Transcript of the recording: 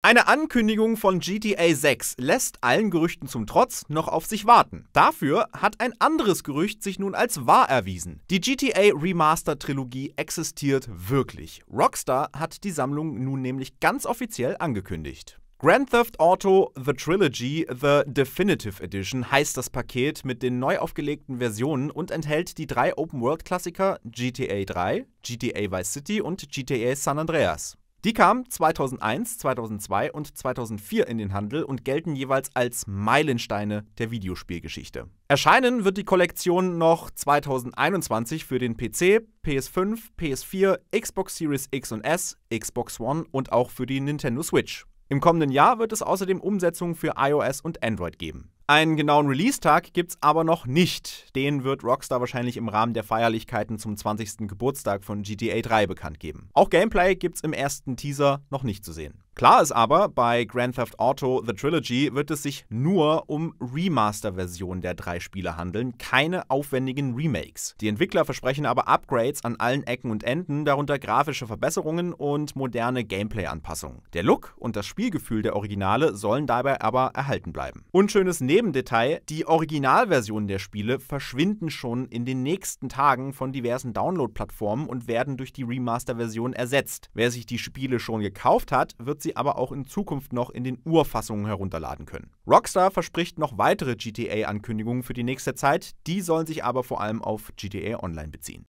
Eine Ankündigung von GTA 6 lässt allen Gerüchten zum Trotz noch auf sich warten. Dafür hat ein anderes Gerücht sich nun als wahr erwiesen. Die GTA Remaster Trilogie existiert wirklich. Rockstar hat die Sammlung nun nämlich ganz offiziell angekündigt. Grand Theft Auto The Trilogy The Definitive Edition heißt das Paket mit den neu aufgelegten Versionen und enthält die drei Open-World-Klassiker GTA 3, GTA Vice City und GTA San Andreas. Die kamen 2001, 2002 und 2004 in den Handel und gelten jeweils als Meilensteine der Videospielgeschichte. Erscheinen wird die Kollektion noch 2021 für den PC, PS5, PS4, Xbox Series X und S, Xbox One und auch für die Nintendo Switch. Im kommenden Jahr wird es außerdem Umsetzungen für iOS und Android geben. Einen genauen Release-Tag gibt's aber noch nicht. Den wird Rockstar wahrscheinlich im Rahmen der Feierlichkeiten zum 20. Geburtstag von GTA 3 bekannt geben. Auch Gameplay gibt's im ersten Teaser noch nicht zu sehen. Klar ist aber, bei Grand Theft Auto The Trilogy wird es sich nur um Remaster-Versionen der drei Spiele handeln, keine aufwendigen Remakes. Die Entwickler versprechen aber Upgrades an allen Ecken und Enden, darunter grafische Verbesserungen und moderne Gameplay-Anpassungen. Der Look und das Spielgefühl der Originale sollen dabei aber erhalten bleiben. Unschönes Nebendetail, die Originalversionen der Spiele verschwinden schon in den nächsten Tagen von diversen Download-Plattformen und werden durch die Remaster-Version ersetzt. Wer sich die Spiele schon gekauft hat, wird sie sie aber auch in Zukunft noch in den Urfassungen herunterladen können. Rockstar verspricht noch weitere GTA-Ankündigungen für die nächste Zeit, die sollen sich aber vor allem auf GTA Online beziehen.